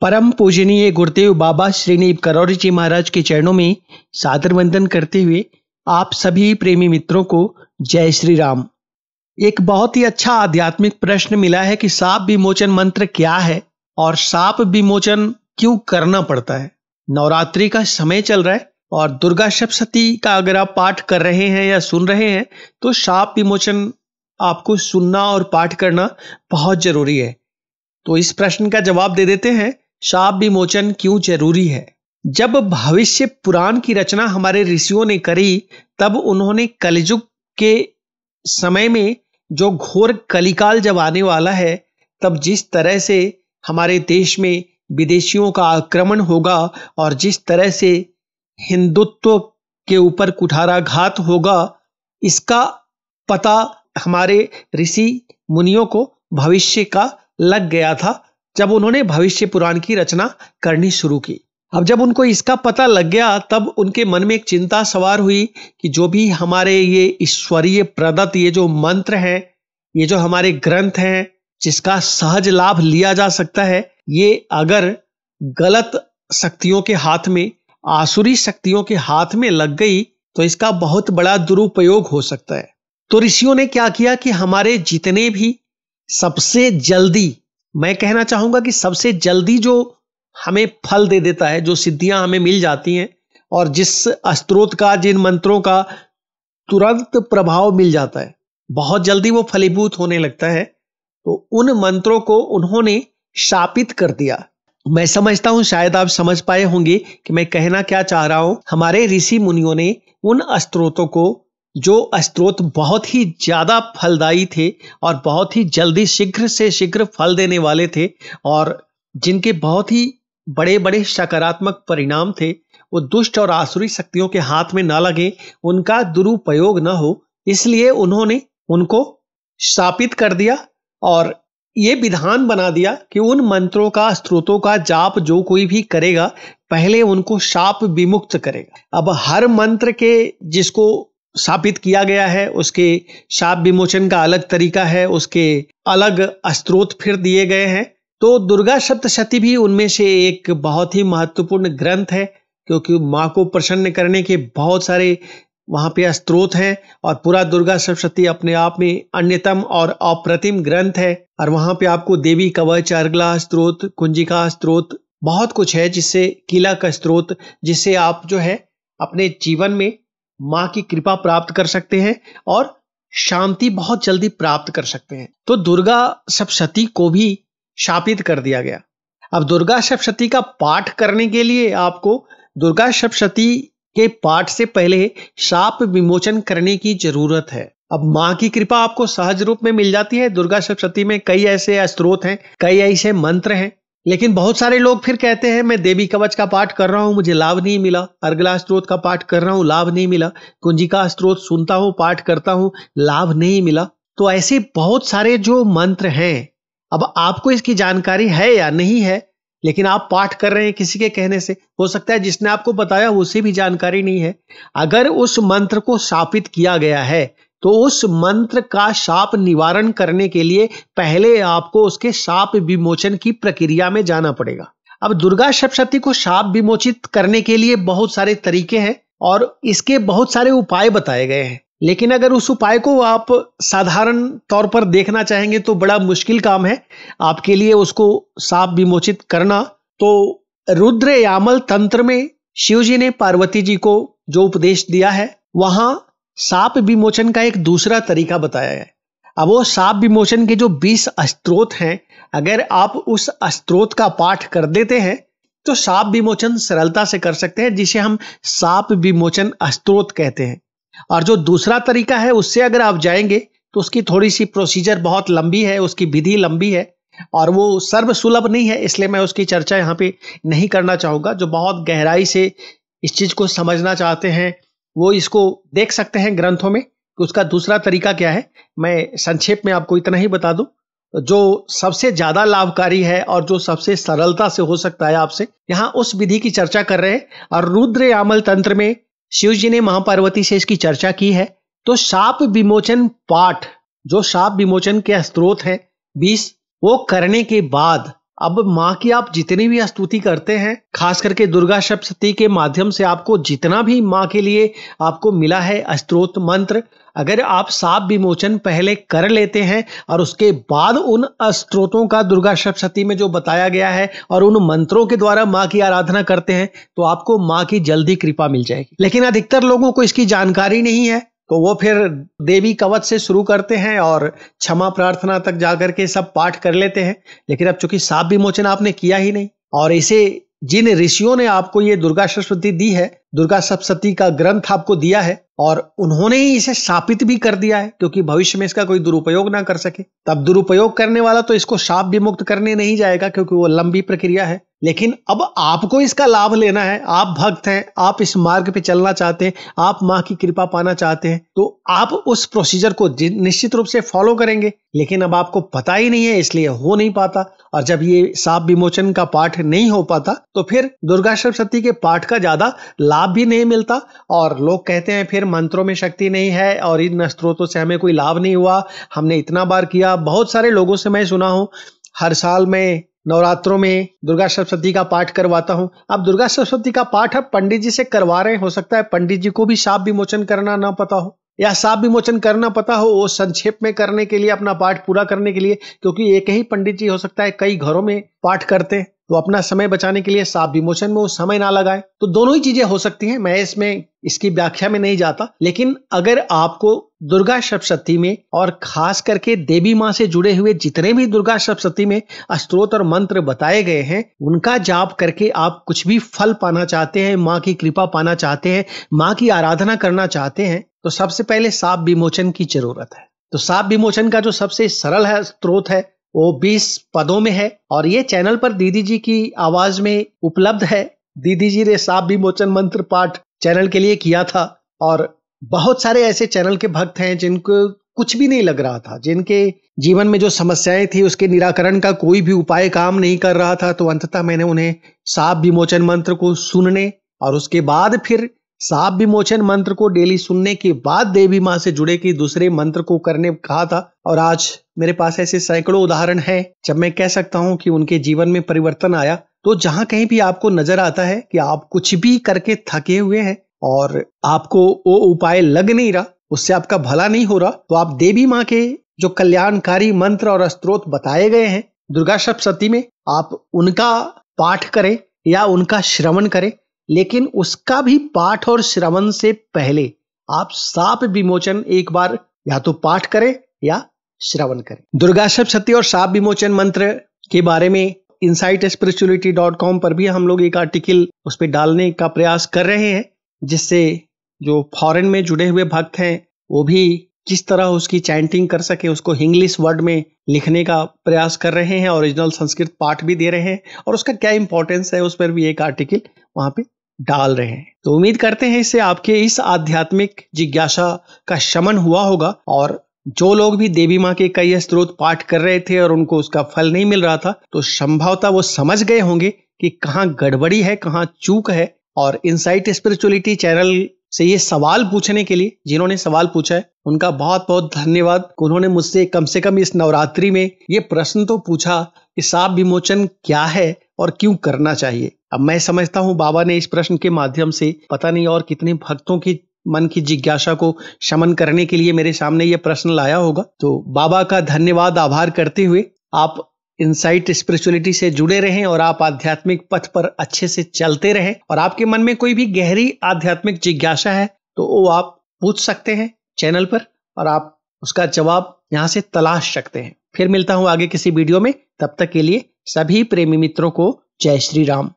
परम पूजनीय गुरुदेव बाबा श्रीनीव करौरी जी महाराज के चरणों में सादर वंदन करते हुए आप सभी प्रेमी मित्रों को जय श्री राम एक बहुत ही अच्छा आध्यात्मिक प्रश्न मिला है कि साप विमोचन मंत्र क्या है और साप विमोचन क्यों करना पड़ता है नवरात्रि का समय चल रहा है और दुर्गा सप्तशती का अगर आप पाठ कर रहे हैं या सुन रहे हैं तो साप विमोचन आपको सुनना और पाठ करना बहुत जरूरी है तो इस प्रश्न का जवाब दे देते हैं शाप विमोचन क्यों जरूरी है जब भविष्य पुराण की रचना हमारे ऋषियों ने करी तब उन्होंने कलयुग के समय में जो घोर कलिकाल जब आने वाला है तब जिस तरह से हमारे देश में विदेशियों का आक्रमण होगा और जिस तरह से हिंदुत्व के ऊपर कुठाराघात होगा इसका पता हमारे ऋषि मुनियों को भविष्य का लग गया था जब उन्होंने भविष्य पुराण की रचना करनी शुरू की अब जब उनको इसका पता लग गया तब उनके मन में एक चिंता सवार हुई कि जो भी हमारे ये ईश्वरीय प्रदत्त ये जो मंत्र है ये जो हमारे ग्रंथ हैं जिसका सहज लाभ लिया जा सकता है ये अगर गलत शक्तियों के हाथ में आसुरी शक्तियों के हाथ में लग गई तो इसका बहुत बड़ा दुरुपयोग हो सकता है तो ऋषियों ने क्या किया कि हमारे जितने भी सबसे जल्दी मैं कहना चाहूंगा कि सबसे जल्दी जो हमें फल दे देता है जो सिद्धियां हमें मिल जाती हैं और जिस अस्त्रोत का जिन मंत्रों का तुरंत प्रभाव मिल जाता है बहुत जल्दी वो फलीभूत होने लगता है तो उन मंत्रों को उन्होंने शापित कर दिया मैं समझता हूं शायद आप समझ पाए होंगे कि मैं कहना क्या चाह रहा हूं हमारे ऋषि मुनियों ने उन अस्त्रोतों को जो स्त्रोत बहुत ही ज़्यादा फलदायी थे और बहुत ही जल्दी शीघ्र से शीघ्र फल देने वाले थे और जिनके बहुत ही बड़े बड़े सकारात्मक परिणाम थे वो दुष्ट और आसुरी शक्तियों के हाथ में ना लगे उनका दुरुपयोग न हो इसलिए उन्होंने उनको स्थापित कर दिया और ये विधान बना दिया कि उन मंत्रों का स्त्रोतों का जाप जो कोई भी करेगा पहले उनको शाप विमुक्त करेगा अब हर मंत्र के जिसको साबित किया गया है उसके शाप विमोचन का अलग तरीका है उसके अलग स्त्रोत फिर दिए गए हैं तो दुर्गा सप्तशती भी उनमें से एक बहुत ही महत्वपूर्ण ग्रंथ है क्योंकि माँ को प्रसन्न करने के बहुत सारे वहाँ पे स्त्रोत हैं और पूरा दुर्गा सप्तशती अपने आप में अन्यतम और अप्रतिम ग्रंथ है और वहाँ पे आपको देवी कवच अर्गला स्त्रोत कुंजिका स्त्रोत बहुत कुछ है जिससे किला का स्त्रोत जिससे आप जो है अपने जीवन में माँ की कृपा प्राप्त कर सकते हैं और शांति बहुत जल्दी प्राप्त कर सकते हैं तो दुर्गा सप्तशती को भी शापित कर दिया गया अब दुर्गा सप्तशती का पाठ करने के लिए आपको दुर्गा सप्तशती के पाठ से पहले शाप विमोचन करने की जरूरत है अब माँ की कृपा आपको सहज रूप में मिल जाती है दुर्गा सप्तशती में कई ऐसे स्त्रोत हैं कई ऐसे मंत्र हैं लेकिन बहुत सारे लोग फिर कहते हैं मैं देवी कवच का पाठ कर रहा हूं मुझे लाभ नहीं मिला अर्गला स्त्रोत का पाठ कर रहा हूं लाभ नहीं मिला कुंजिका स्त्रोत सुनता हूं पाठ करता हूं लाभ नहीं मिला तो ऐसे बहुत सारे जो मंत्र हैं अब आपको इसकी जानकारी है या नहीं है लेकिन आप पाठ कर रहे हैं किसी के कहने से हो सकता है जिसने आपको बताया उसे भी जानकारी नहीं है अगर उस मंत्र को शापित किया गया है तो उस मंत्र का साप निवारण करने के लिए पहले आपको उसके साप विमोचन की प्रक्रिया में जाना पड़ेगा अब दुर्गा सप्तशती को साप विमोचित करने के लिए बहुत सारे तरीके हैं और इसके बहुत सारे उपाय बताए गए हैं लेकिन अगर उस उपाय को आप साधारण तौर पर देखना चाहेंगे तो बड़ा मुश्किल काम है आपके लिए उसको साप विमोचित करना तो रुद्र यामल तंत्र में शिव जी ने पार्वती जी को जो उपदेश दिया है वहां साप विमोचन का एक दूसरा तरीका बताया है अब वो साप विमोचन के जो 20 स्त्रोत हैं अगर आप उस स्त्रोत का पाठ कर देते हैं तो साप विमोचन सरलता से कर सकते हैं जिसे हम साप विमोचन स्त्रोत कहते हैं और जो दूसरा तरीका है उससे अगर आप जाएंगे तो उसकी थोड़ी सी प्रोसीजर बहुत लंबी है उसकी विधि लंबी है और वो सर्व सुलभ नहीं है इसलिए मैं उसकी चर्चा यहाँ पे नहीं करना चाहूँगा जो बहुत गहराई से इस चीज़ को समझना चाहते हैं वो इसको देख सकते हैं ग्रंथों में कि उसका दूसरा तरीका क्या है मैं संक्षेप में आपको इतना ही बता दूं जो सबसे ज़्यादा लाभकारी है और जो सबसे सरलता से हो सकता है आपसे यहाँ उस विधि की चर्चा कर रहे हैं और रुद्र यामल तंत्र में शिव जी ने महापार्वती से इसकी चर्चा की है तो साप विमोचन पाठ जो साप विमोचन के स्त्रोत है बीस वो करने के बाद अब माँ की आप जितनी भी स्तुति करते हैं खास करके दुर्गा सप्तती के माध्यम से आपको जितना भी माँ के लिए आपको मिला है स्त्रोत मंत्र अगर आप साप विमोचन पहले कर लेते हैं और उसके बाद उन स्त्रोतों का दुर्गा सप्तती में जो बताया गया है और उन मंत्रों के द्वारा माँ की आराधना करते हैं तो आपको माँ की जल्दी कृपा मिल जाएगी लेकिन अधिकतर लोगों को इसकी जानकारी नहीं है तो वो फिर देवी कवच से शुरू करते हैं और क्षमा प्रार्थना तक जाकर के सब पाठ कर लेते हैं लेकिन अब चूंकि साप विमोचन आपने किया ही नहीं और इसे जिन ऋषियों ने आपको ये दुर्गा सरस्वती दी है दुर्गा सप्तती का ग्रंथ आपको दिया है और उन्होंने ही इसे शापित भी कर दिया है क्योंकि भविष्य में इसका कोई दुरुपयोग ना कर सके तब दुरुपयोग करने वाला तो इसको शाप भी मुक्त करने नहीं जाएगा क्योंकि वो लंबी प्रक्रिया है लेकिन अब आपको इसका लाभ लेना है आप भक्त हैं आप इस मार्ग पे चलना चाहते हैं आप माँ की कृपा पाना चाहते हैं तो आप उस प्रोसीजर को निश्चित रूप से फॉलो करेंगे लेकिन अब आपको पता ही नहीं है इसलिए हो नहीं पाता और जब ये साप विमोचन का पाठ नहीं हो पाता तो फिर दुर्गा सप्तती के पाठ का ज्यादा लाभ लाभ भी नहीं मिलता और लोग कहते हैं फिर मंत्रों में शक्ति नहीं है और इन स्रोतों से हमें कोई लाभ नहीं हुआ हमने इतना बार किया बहुत सारे लोगों से मैं सुना हूँ हर साल में नवरात्रों में दुर्गा सरस्वती का पाठ करवाता हूँ अब दुर्गा सरस्वती का पाठ अब पंडित जी से करवा रहे हो सकता है पंडित जी को भी साप विमोचन करना ना पता हो या साप विमोचन करना पता हो वो संक्षेप में करने के लिए अपना पाठ पूरा करने के लिए क्योंकि एक ही पंडित जी हो सकता है कई घरों में पाठ करते हैं तो अपना समय बचाने के लिए साप विमोचन में वो समय ना लगाए तो दोनों ही चीजें हो सकती हैं मैं इसमें इसकी व्याख्या में नहीं जाता लेकिन अगर आपको दुर्गा सप्तशती में और खास करके देवी माँ से जुड़े हुए जितने भी दुर्गा सप्तशती में स्त्रोत और मंत्र बताए गए हैं उनका जाप करके आप कुछ भी फल पाना चाहते हैं माँ की कृपा पाना चाहते हैं माँ की आराधना करना चाहते हैं तो सबसे पहले साप विमोचन की जरूरत है तो साप विमोचन का जो सबसे सरल है स्त्रोत है वो 20 पदों में है और ये चैनल पर दीदी जी की आवाज में उपलब्ध है दीदी जी ने साप विमोचन मंत्र पाठ चैनल के लिए किया था और बहुत सारे ऐसे चैनल के भक्त हैं जिनको कुछ भी नहीं लग रहा था जिनके जीवन में जो समस्याएं थी उसके निराकरण का कोई भी उपाय काम नहीं कर रहा था तो अंततः मैंने उन्हें साप विमोचन मंत्र को सुनने और उसके बाद फिर साप विमोचन मंत्र को डेली सुनने के बाद देवी माँ से जुड़े के दूसरे मंत्र को करने कहा था और आज मेरे पास ऐसे सैकड़ों उदाहरण हैं जब मैं कह सकता हूं कि उनके जीवन में परिवर्तन आया तो जहां कहीं भी आपको नजर आता है कि आप कुछ भी करके थके हुए हैं और आपको वो उपाय लग नहीं रहा उससे आपका भला नहीं हो रहा तो आप देवी माँ के जो कल्याणकारी मंत्र और स्त्रोत बताए गए हैं दुर्गा सप्तती में आप उनका पाठ करें या उनका श्रवण करें लेकिन उसका भी पाठ और श्रवण से पहले आप साप विमोचन एक बार या तो पाठ करें या श्रवण करें दुर्गा सप्तशती और साप विमोचन मंत्र के बारे में इनसाइट स्पिरिचुअलिटी डॉट कॉम पर भी हम लोग एक आर्टिकल उस पर डालने का प्रयास कर रहे हैं जिससे जो फॉरेन में जुड़े हुए भक्त हैं वो भी किस तरह उसकी चैंटिंग कर सके उसको इंग्लिश वर्ड में लिखने का प्रयास कर रहे हैं ओरिजिनल संस्कृत पाठ भी दे रहे हैं और उसका क्या इंपॉर्टेंस है उस पर भी एक आर्टिकल वहाँ पे डाल रहे हैं तो उम्मीद करते हैं इससे आपके इस आध्यात्मिक जिज्ञासा का शमन हुआ होगा और जो लोग भी देवी माँ के कई स्त्रोत पाठ कर रहे थे और उनको उसका फल नहीं मिल रहा था तो संभवतः वो समझ गए होंगे कि कहाँ गड़बड़ी है कहाँ चूक है और इनसाइट स्पिरिचुअलिटी चैनल से ये सवाल पूछने के लिए जिन्होंने सवाल पूछा है उनका बहुत बहुत धन्यवाद उन्होंने मुझसे कम से कम इस नवरात्रि में ये प्रश्न तो पूछा कि साप विमोचन क्या है और क्यों करना चाहिए अब मैं समझता हूँ बाबा ने इस प्रश्न के माध्यम से पता नहीं और कितने भक्तों के मन की जिज्ञासा को शमन करने के लिए मेरे सामने ये प्रश्न लाया होगा तो बाबा का धन्यवाद आभार करते हुए आप इनसाइट स्पिरिचुअलिटी से जुड़े रहें और आप आध्यात्मिक पथ पर अच्छे से चलते रहें और आपके मन में कोई भी गहरी आध्यात्मिक जिज्ञासा है तो वो आप पूछ सकते हैं चैनल पर और आप उसका जवाब यहाँ से तलाश सकते हैं फिर मिलता हूँ आगे किसी वीडियो में तब तक के लिए सभी प्रेमी मित्रों को जय श्री राम